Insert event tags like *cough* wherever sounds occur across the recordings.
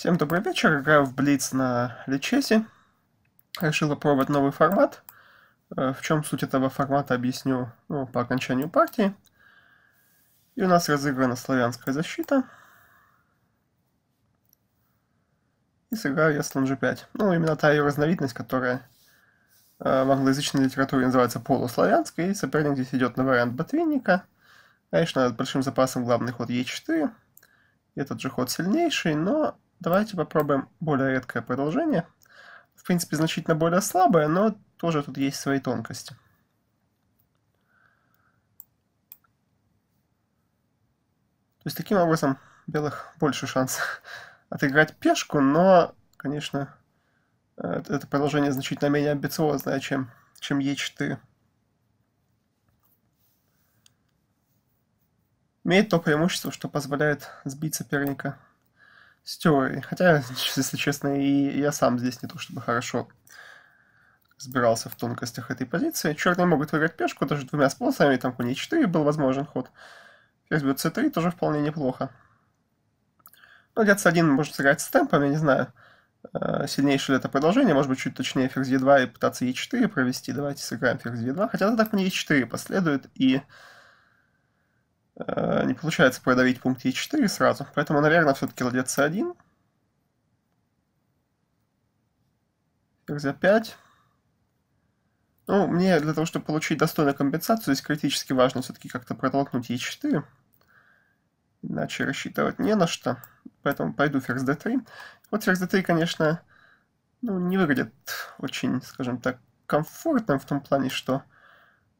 Всем добрый вечер, играю в Блиц на Личесе. Решила пробовать новый формат. Э, в чем суть этого формата объясню ну, по окончанию партии. И у нас разыграна славянская защита. И сыграю я слон g5. Ну, именно та ее разновидность, которая э, в англоязычной литературе называется полуславянской. И соперник здесь идет на вариант ботвинника. Конечно, с большим запасом главный ход e4. Этот же ход сильнейший, но Давайте попробуем более редкое продолжение. В принципе, значительно более слабое, но тоже тут есть свои тонкости. То есть таким образом белых больше шансов *laughs* отыграть пешку, но, конечно, э, это продолжение значительно менее амбициозное, чем, чем Е4. Имеет то преимущество, что позволяет сбить соперника с Хотя, *laughs* если честно, и я сам здесь не то чтобы хорошо разбирался в тонкостях этой позиции. Черные могут выиграть пешку даже двумя способами. Там конь e4 был возможен ход. Ферзь бьет c3 тоже вполне неплохо. Ну, ряд c1 может сыграть с темпом, я не знаю. Э, сильнейшее это продолжение. Может быть, чуть точнее ферзь e2 и пытаться e4 провести. Давайте сыграем ферзь e2. Хотя тогда конь e4 последует и... Э, не получается продавить пункт Е4 сразу, поэтому, наверное, все-таки ладья С1. Ферзь 5 Ну, мне для того, чтобы получить достойную компенсацию, здесь критически важно все-таки как-то протолкнуть Е4. Иначе рассчитывать не на что. Поэтому пойду ферзь d3. Вот ферзь d3, конечно, ну, не выглядит очень, скажем так, комфортным в том плане, что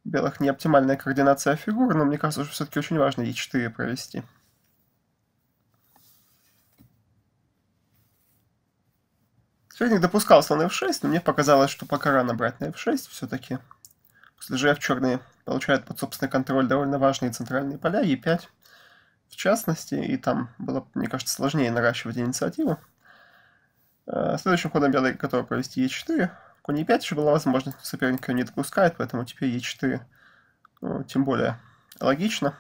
белых не оптимальная координация фигур, но мне кажется, что все-таки очень важно Е4 провести. Соперник допускал слон f6, но мне показалось, что пока рано брать на f6 все-таки. После же черные получают под собственный контроль довольно важные центральные поля, e5 в частности, и там было, мне кажется, сложнее наращивать инициативу. Э, следующим ходом белый готов провести e4, у Е5 еще была возможность, но соперник ее не допускает, поэтому теперь Е4 ну, тем более логично.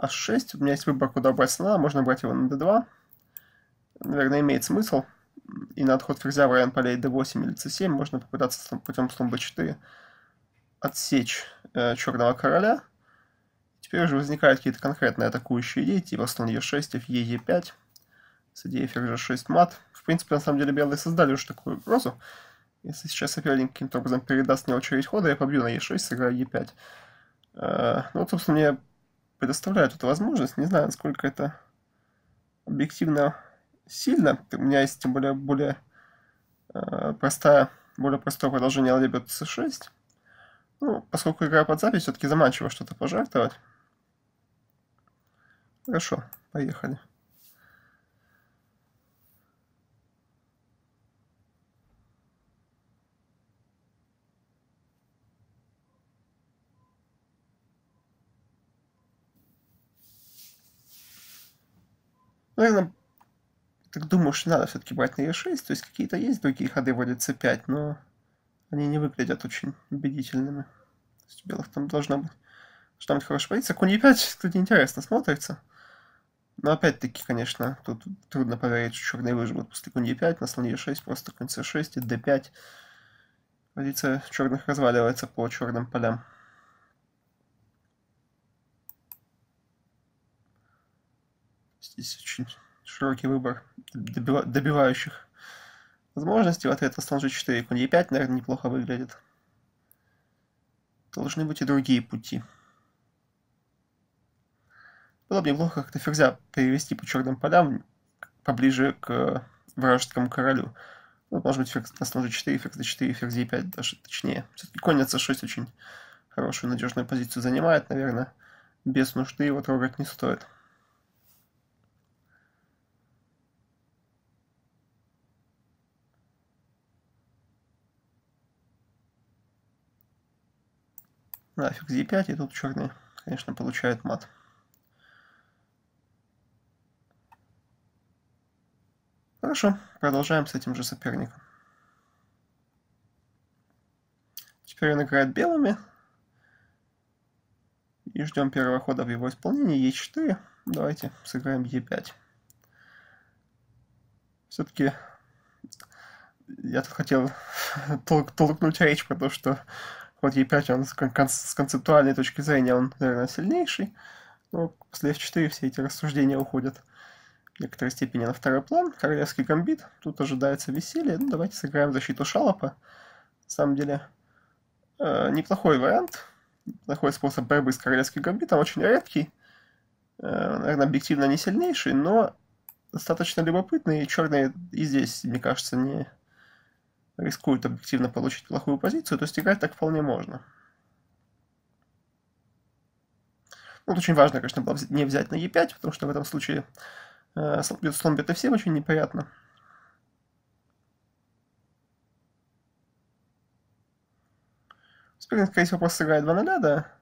А6, у меня есть выбор, куда брать слона, можно брать его на d2. Наверное, имеет смысл. И на отход ферзя в район полей d8 или c7 можно попытаться путем слон b4 отсечь э, черного короля. Теперь уже возникают какие-то конкретные атакующие идеи, типа слон e6, fe e5, с идеей ферзя 6 мат. В принципе, на самом деле белые создали уже такую угрозу. Если сейчас соперник каким-то образом передаст мне очередь хода, я побью на e6, сыграю e5. Э, ну вот, собственно, мне предоставляют эту возможность. Не знаю, насколько это объективно сильно. У меня есть, тем более, более э, простая, более простое продолжение ладья бьет c6. Ну, поскольку игра под запись, все-таки заманчиво что-то пожертвовать. Хорошо, поехали. Наверное, так думаю, что надо все-таки брать на e6, то есть какие-то есть другие ходы вроде c5, но они не выглядят очень убедительными. То есть у белых там должна быть, должна быть хорошая позиция. Конь e5 тут интересно смотрится. Но опять-таки, конечно, тут трудно поверить, что черные выживут после конь e5, на слон e6, просто конь c6 и d5. Позиция черных разваливается по черным полям. здесь очень широкий выбор добива добивающих возможностей. В ответ слон g4, конь e5, наверное, неплохо выглядит. Должны быть и другие пути. Было бы неплохо как-то ферзя перевести по черным подам поближе к вражескому королю. Ну, может быть, ферзь на слон g4, ферзь d4, ферзь e5 даже точнее. Все-таки конь на c6 очень хорошую надежную позицию занимает, наверное. Без нужды его трогать не стоит. Да, фиг d5, и тут черный, конечно, получает мат. Хорошо, продолжаем с этим же соперником. Теперь он играет белыми. И ждем первого хода в его исполнении. Е4. Давайте сыграем Е5. Все-таки я тут хотел *laughs* толк толкнуть речь про то, что вот Е5, а он с концептуальной точки зрения, он, наверное, сильнейший. Но после F4 все эти рассуждения уходят в некоторой степени на второй план. Королевский гамбит. Тут ожидается веселье. Ну, давайте сыграем защиту шалопа. На самом деле, э, неплохой вариант. Неплохой способ борьбы с королевским гамбитом. Очень редкий. Э, наверное, объективно не сильнейший, но достаточно любопытный. И черные и здесь, мне кажется, не рискует объективно получить плохую позицию, то сыграть так вполне можно. Вот очень важно, конечно, было не взять на e5, потому что в этом случае э, слон бьет f7 очень неприятно. Спирин, скорее всего, просто сыграет 2 0, да.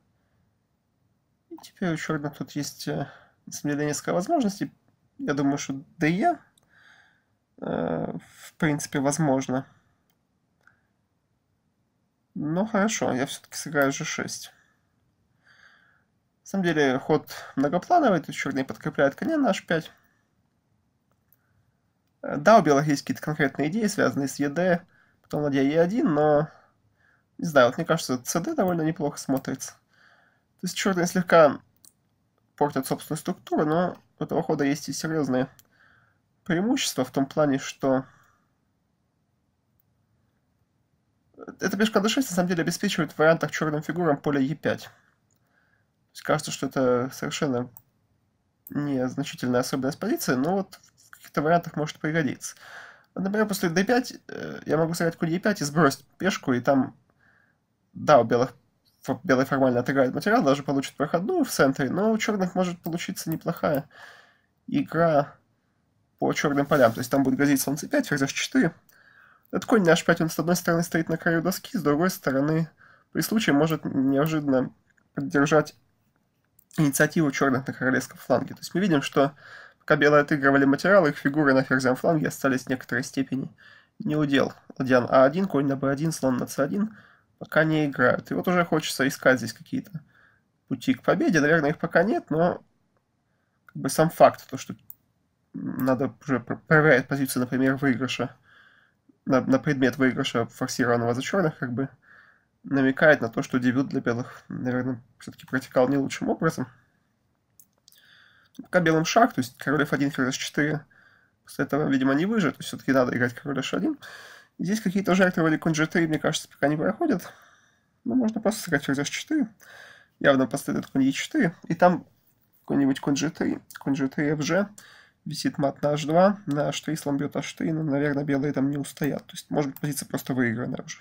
И теперь у черных тут есть, э, на самом деле, несколько возможностей. Я думаю, что ДЕ, э, в принципе, возможно. Ну хорошо, я все-таки сыграю g6. На самом деле ход многоплановый, тут черные подкрепляет коня на h5. Э, да, у белых есть какие-то конкретные идеи, связанные с ЕД, потом ладья Е1, но... Не знаю, вот мне кажется, cd довольно неплохо смотрится. То есть черные слегка портят собственную структуру, но у этого хода есть и серьезные преимущества в том плане, что эта пешка d6 на самом деле обеспечивает в вариантах черным фигурам поле e5. То есть кажется, что это совершенно незначительная особенность позиции, но вот в каких-то вариантах может пригодиться. Например, после d5 э, я могу сыграть конь e5 и сбросить пешку, и там, да, у белых белый формально отыграет материал, даже получит проходную в центре, но у черных может получиться неплохая игра по черным полям. То есть там будет грозить слон c5, ферзь h4, этот конь на h5, он с одной стороны стоит на краю доски, с другой стороны, при случае может неожиданно поддержать инициативу черных на королевском фланге. То есть мы видим, что пока белые отыгрывали материал, их фигуры на ферзем фланге остались в некоторой степени не удел. Ладьян А1, конь на Б1, слон на С1 пока не играют. И вот уже хочется искать здесь какие-то пути к победе. Наверное, их пока нет, но как бы сам факт, то, что надо уже проверять позицию, например, выигрыша на, на предмет выигрыша форсированного за черных, как бы намекает на то, что дебют для белых, наверное, все-таки протекал не лучшим образом. Но пока белым шаг, то есть король f1, ферзь h4, после этого, видимо, не выживет, то есть все-таки надо играть король h1. здесь какие-то жертвы вроде конь g3, мне кажется, пока не проходят. Но ну, можно просто сыграть ферзь h4. Явно последует конь e4, и там какой-нибудь конь g3, конь g3, fg висит мат на h2, на h3 слон бьет h3, но, наверное, белые там не устоят. То есть, может быть, позиция просто выигранная уже.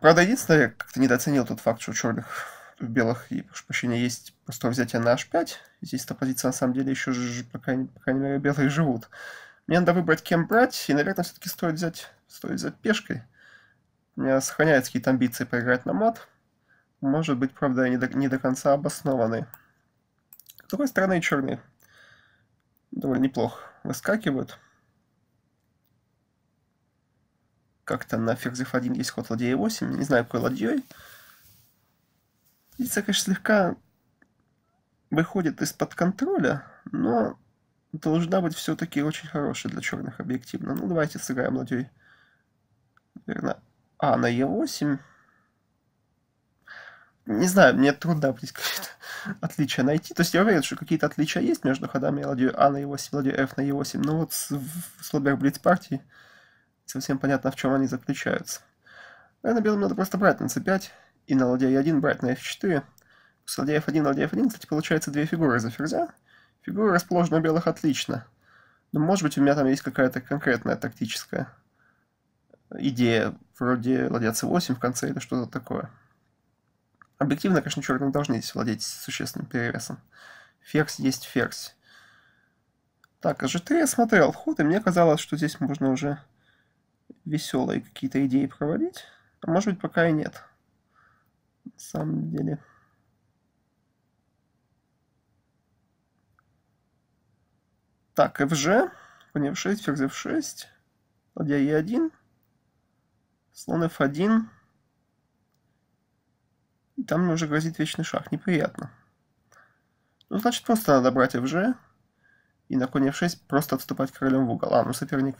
Правда, единственное, я как-то недооценил тот факт, что у черных в белых, и, прошу прощения, есть просто взятие на h5. здесь эта позиция, на самом деле, еще, же, по, крайней, по крайней мере, белые живут. Мне надо выбрать, кем брать, и, наверное, все-таки стоит взять, стоит взять пешкой. У меня сохраняются какие-то амбиции поиграть на мат. Может быть, правда, не до, не до конца обоснованные другой стороны, черные довольно неплохо выскакивают. Как-то на ферзь f1 есть ход ладья e8. Не знаю, какой ладьей. Позиция, конечно, слегка выходит из-под контроля, но должна быть все-таки очень хорошая для черных объективно. Ну, давайте сыграем ладьей. Наверное, а на e8. Не знаю, мне трудно определить какие отличия найти. То есть я уверен, что какие-то отличия есть между ходами ладью А на Е8, ладью F на Е8, но вот в слабях блиц-партии совсем понятно, в чем они заключаются. Наверное, белым надо просто брать на c5 и на ладья e1 брать на f4. С ладья f1, ладья f1, кстати, получается две фигуры за ферзя. Фигуры расположены у белых отлично. Но, может быть, у меня там есть какая-то конкретная тактическая идея, вроде ладья c8 в конце или что-то такое. Объективно, конечно, черные должны здесь владеть существенным перевесом. Ферзь есть ферзь. Так, g3 а я смотрел ход, и мне казалось, что здесь можно уже веселые какие-то идеи проводить. А может быть, пока и нет. На самом деле... Так, fg, конь f6, ферзь f6, ладья e1, слон f1, там мне уже грозит вечный шаг, неприятно. Ну, значит, просто надо брать FG и на коне F6 просто отступать королем в угол. А, ну соперник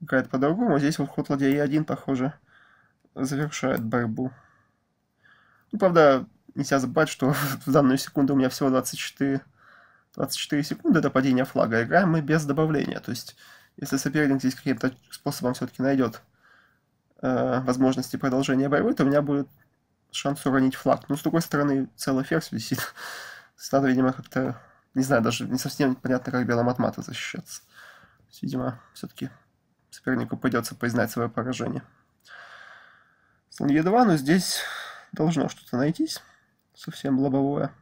играет по-другому. Здесь вот ход ладья E1, похоже, завершает борьбу. Ну, правда, нельзя забывать, что *laughs* в данную секунду у меня всего 24, 24 секунды до падения флага. Играем мы без добавления. То есть, если соперник здесь каким-то способом все-таки найдет э, возможности продолжения борьбы, то у меня будет шанс уронить флаг. Но, с другой стороны, целый ферзь висит. Надо, видимо, как-то... Не знаю, даже не совсем понятно, как белым от мата защищаться. Видимо, все-таки сопернику придется признать свое поражение. Слон Е2, но здесь должно что-то найтись. Совсем лобовое.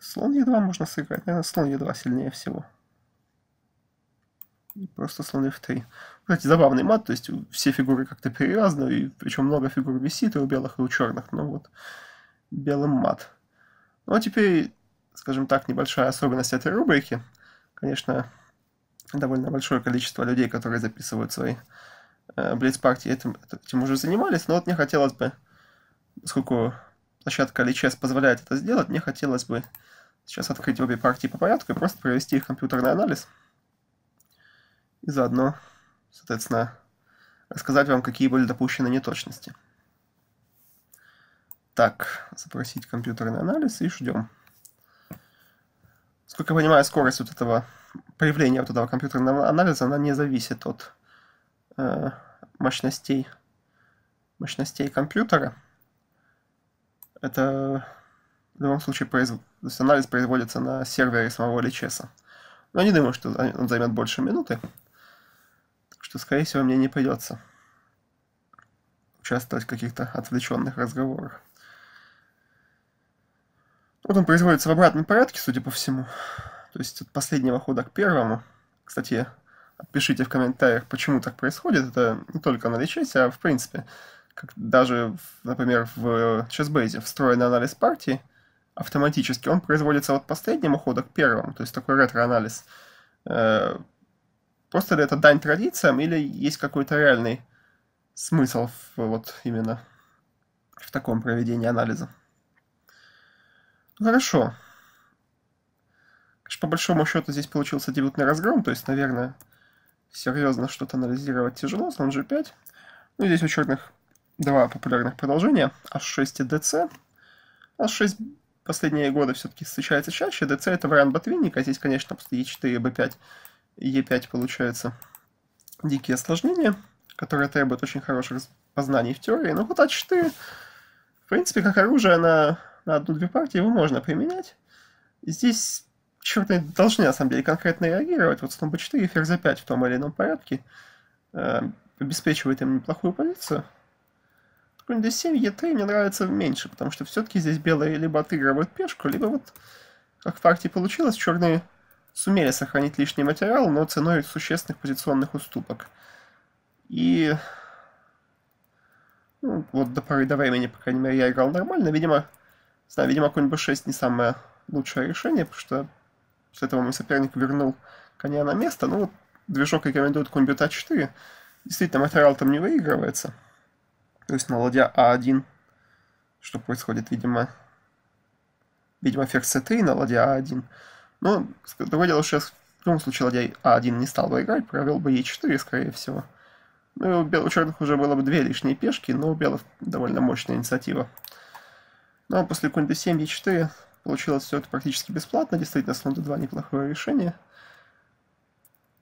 Слон Е2 можно сыграть. Наверное, слон Е2 сильнее всего просто слоны в 3. Кстати, забавный мат, то есть все фигуры как-то перевязаны, и причем много фигур висит и у белых, и у черных, но вот белым мат. Ну а теперь, скажем так, небольшая особенность этой рубрики. Конечно, довольно большое количество людей, которые записывают свои блиц-партии, э, этим, этим уже занимались, но вот мне хотелось бы, поскольку площадка LHS позволяет это сделать, мне хотелось бы сейчас открыть обе партии по порядку и просто провести их компьютерный анализ – и заодно, соответственно, рассказать вам, какие были допущены неточности. Так, запросить компьютерный анализ и ждем. Сколько я понимаю, скорость вот этого появления вот этого компьютерного анализа, она не зависит от э, мощностей, мощностей компьютера. Это в любом случае произ... то есть анализ производится на сервере самого Личеса. Но я не думаю, что он займет больше минуты что, скорее всего, мне не придется участвовать в каких-то отвлеченных разговорах. Вот он производится в обратном порядке, судя по всему. То есть от последнего хода к первому. Кстати, пишите в комментариях, почему так происходит. Это не только на лечете, а в принципе. Как даже, например, в ChessBase встроенный анализ партии автоматически, он производится от последнего хода к первому. То есть такой ретро-анализ э, Просто ли это дань традициям, или есть какой-то реальный смысл в, вот именно в таком проведении анализа? Ну, хорошо. Конечно, по большому счету здесь получился дебютный разгром, то есть, наверное, серьезно что-то анализировать тяжело, слон g5. Ну, здесь у черных два популярных продолжения, h6 и dc. h6 последние годы все-таки встречается чаще, dc это вариант ботвинника, здесь, конечно, после e4 и b5 Е5 получается дикие осложнения, которые требуют очень хороших познаний в теории. Но вот А4, в принципе, как оружие на, на одну-две партии его можно применять. здесь черные должны, на самом деле, конкретно реагировать. Вот слон b4 и ферзь 5 в том или ином порядке э, обеспечивает им неплохую позицию. Конь d7, e3 мне нравится меньше, потому что все-таки здесь белые либо отыгрывают пешку, либо вот, как в партии получилось, черные сумели сохранить лишний материал, но ценой существенных позиционных уступок. И ну, вот до поры до времени, по крайней мере, я играл нормально. Видимо, знаю, видимо, конь b6 не самое лучшее решение, потому что с этого мой соперник вернул коня на место. Ну, вот движок рекомендует конь бьет а4. Действительно, материал там не выигрывается. То есть на ладья а1, что происходит, видимо, видимо, ферзь c3 на ладья а1. Ну, другое дело, что я в любом случае ладья А1 не стал бы играть, провел бы Е4, скорее всего. Ну, у, у черных уже было бы две лишние пешки, но у белых довольно мощная инициатива. Но ну, а после конь d7, е 4 получилось все это практически бесплатно. Действительно, слон d2 неплохое решение.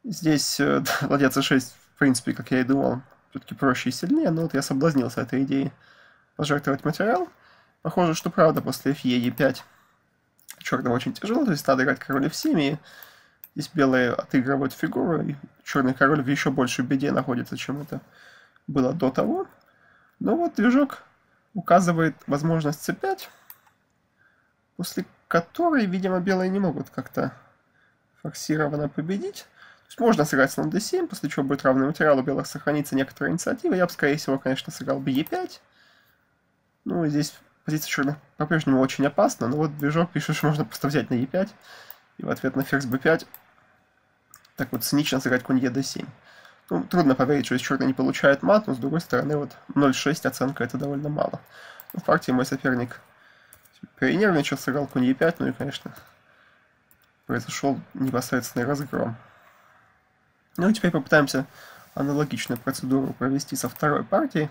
Здесь э, *laughs* ладья c6, в принципе, как я и думал, все-таки проще и сильнее, но вот я соблазнился этой идеей пожертвовать материал. Похоже, что правда после fe e5 черного очень тяжело, то есть надо играть король в 7, и здесь белые отыгрывают фигуру, и черный король в еще большей беде находится, чем это было до того. Но вот движок указывает возможность c5, после которой, видимо, белые не могут как-то форсированно победить. То есть можно сыграть слон d7, после чего будет равный материал, у белых сохранится некоторая инициатива. Я бы, скорее всего, конечно, сыграл бы e5. Ну, здесь Позиция черных по-прежнему очень опасна, но вот движок, пишешь, можно просто взять на e5, и в ответ на ферзь b5, так вот цинично сыграть конь e 7 Ну, трудно поверить, что из черный не получает мат, но с другой стороны, вот 0,6 оценка это довольно мало. Ну, в партии мой соперник перенервничал, сыграл конь e5, ну и, конечно, произошел непосредственный разгром. Ну и теперь попытаемся аналогичную процедуру провести со второй партией.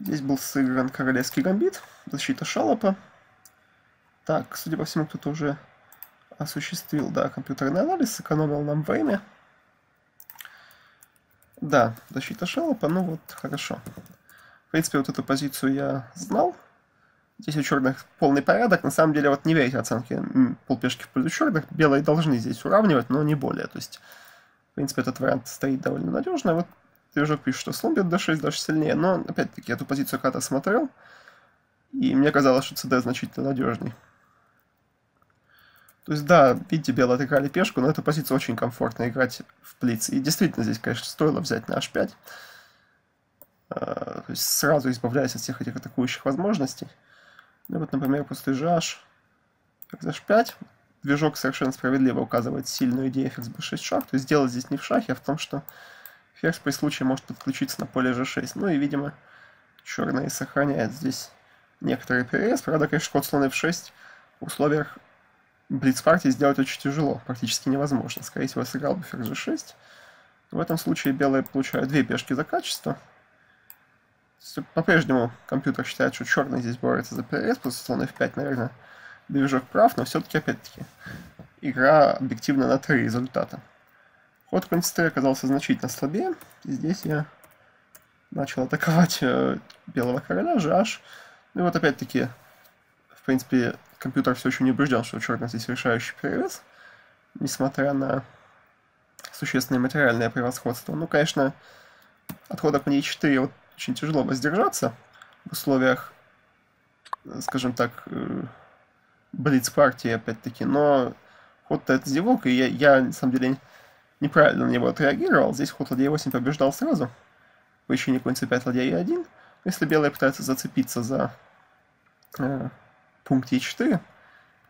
Здесь был сыгран королевский гамбит, защита шалопа. Так, судя по всему, кто-то уже осуществил, да, компьютерный анализ, сэкономил нам время. Да, защита шалопа, ну вот, хорошо. В принципе, вот эту позицию я знал. Здесь у черных полный порядок. На самом деле, вот не верьте оценке полпешки в пользу черных. Белые должны здесь уравнивать, но не более. То есть, в принципе, этот вариант стоит довольно надежно. Вот Движок пишет, что слон бьет d6 даже сильнее, но, опять-таки, эту позицию ката смотрел, и мне казалось, что cd значительно надежней. То есть, да, видите, белые отыграли пешку, но эту позицию очень комфортно играть в плиц. И действительно, здесь, конечно, стоило взять на h5. А, то есть, сразу избавляясь от всех этих атакующих возможностей. Ну вот, например, после GH, h5, движок совершенно справедливо указывает сильную идею fxb6 шах. То есть, дело здесь не в шахе, а в том, что Ферзь при случае может подключиться на поле g6. Ну и, видимо, черные сохраняют здесь некоторый перевес. Правда, конечно, ход слон f6 в условиях блиц-партии сделать очень тяжело, практически невозможно. Скорее всего, сыграл бы ферзь g6. В этом случае белые получают две пешки за качество. По-прежнему компьютер считает, что черный здесь борется за перерез, после слона f5, наверное, движок прав, но все-таки, опять-таки, игра объективно на три результата. Ход, в принципе, оказался значительно слабее. И здесь я начал атаковать э, белого короля, жаж. Ну и вот опять-таки, в принципе, компьютер все еще не убежден, что черный здесь решающий перевес, несмотря на существенное материальное превосходство. Ну, конечно, от хода коней 4 вот, очень тяжело воздержаться в условиях, э, скажем так, э, блиц-партии опять-таки, но ход-то это зевок, и я, я, на самом деле, неправильно на него отреагировал, здесь ход ладья 8 побеждал сразу. По ищению конь c5, ладья e1. Если белые пытаются зацепиться за э, пункт e4,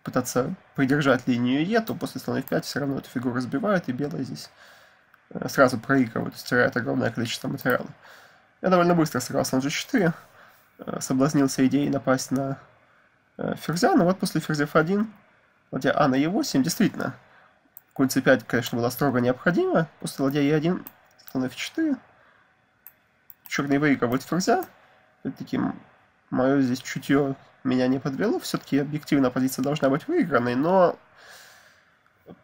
пытаться придержать линию e, то после слона f5 все равно эту фигуру разбивают, и белые здесь э, сразу проигрывают, стирают огромное количество материала. Я довольно быстро сыграл слон g4, э, соблазнился идеей напасть на э, ферзя, но ну вот после ферзя f1, ладья а на e8, действительно, Куль c5, конечно, было строго необходимо. После ладья e1, слон f4. Черный выигрывает а ферзя. Опять-таки, мое здесь чутье меня не подвело. Все-таки объективно позиция должна быть выигранной, но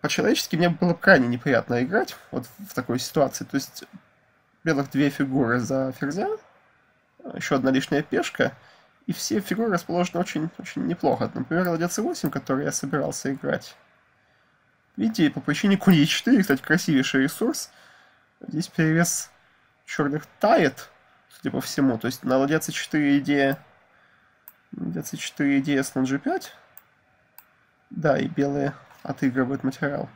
по-человечески мне было крайне неприятно играть вот в такой ситуации. То есть белых две фигуры за ферзя, еще одна лишняя пешка, и все фигуры расположены очень, очень неплохо. Например, ладья c8, который я собирался играть, Видите, по причине куни 4, кстати, красивейший ресурс. Здесь перевес черных тает, судя по всему. То есть на ладья c4 идея... Ладья c4 идея слон g5. Да, и белые отыгрывают материал.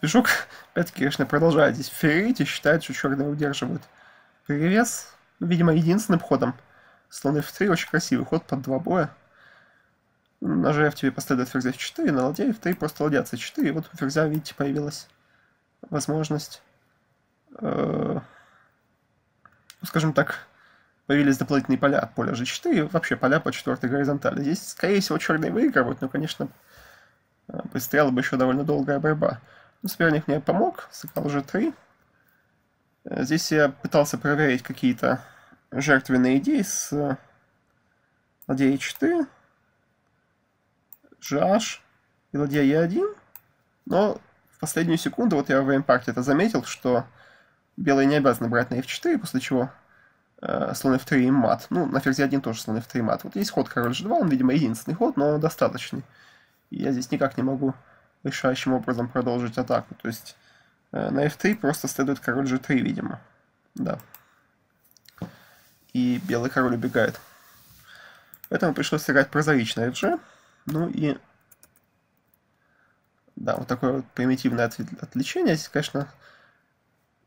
Движок, опять-таки, *laughs* конечно, продолжает здесь ферить и считает, что черные удерживают перевес. Ну, видимо, единственным ходом слон f3 очень красивый ход под два боя. Даже f тебе последует ферзь f4, на ладья f3 просто ладья c4, и вот у ферзя, видите, появилась возможность, э, ну, скажем так, появились дополнительные поля от поля g4, вообще поля по четвертой горизонтали. Здесь, скорее всего, черные выигрывают, но, конечно, быстрела э, бы еще довольно долгая борьба. Но соперник мне помог, сыграл уже 3 э, Здесь я пытался проверить какие-то жертвенные идеи с э, ладья e4, Джаш и ладья Е1. Но в последнюю секунду, вот я в импакте это заметил, что белые не обязаны брать на F4, после чего э, слон F3 и мат. Ну, на ферзь 1 тоже слон F3 и мат. Вот есть ход король G2, он, видимо, единственный ход, но достаточный. И я здесь никак не могу решающим образом продолжить атаку. То есть э, на F3 просто следует король G3, видимо. Да. И белый король убегает. Поэтому пришлось сыграть прозаичное g. Ну и... Да, вот такое вот примитивное отвлечение. Здесь, конечно,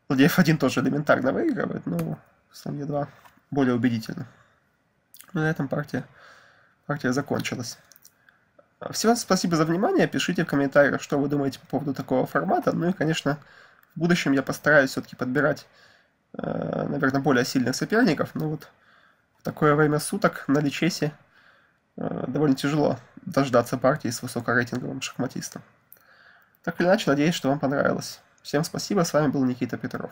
ладья f1 тоже элементарно выигрывает, но слон e2 более убедительно. Но ну, на этом партия, партия закончилась. Всем спасибо за внимание. Пишите в комментариях, что вы думаете по поводу такого формата. Ну и, конечно, в будущем я постараюсь все-таки подбирать, э, наверное, более сильных соперников. Но вот в такое время суток на Личесе э, довольно тяжело дождаться партии с высокорейтинговым шахматистом. Так или иначе, надеюсь, что вам понравилось. Всем спасибо, с вами был Никита Петров.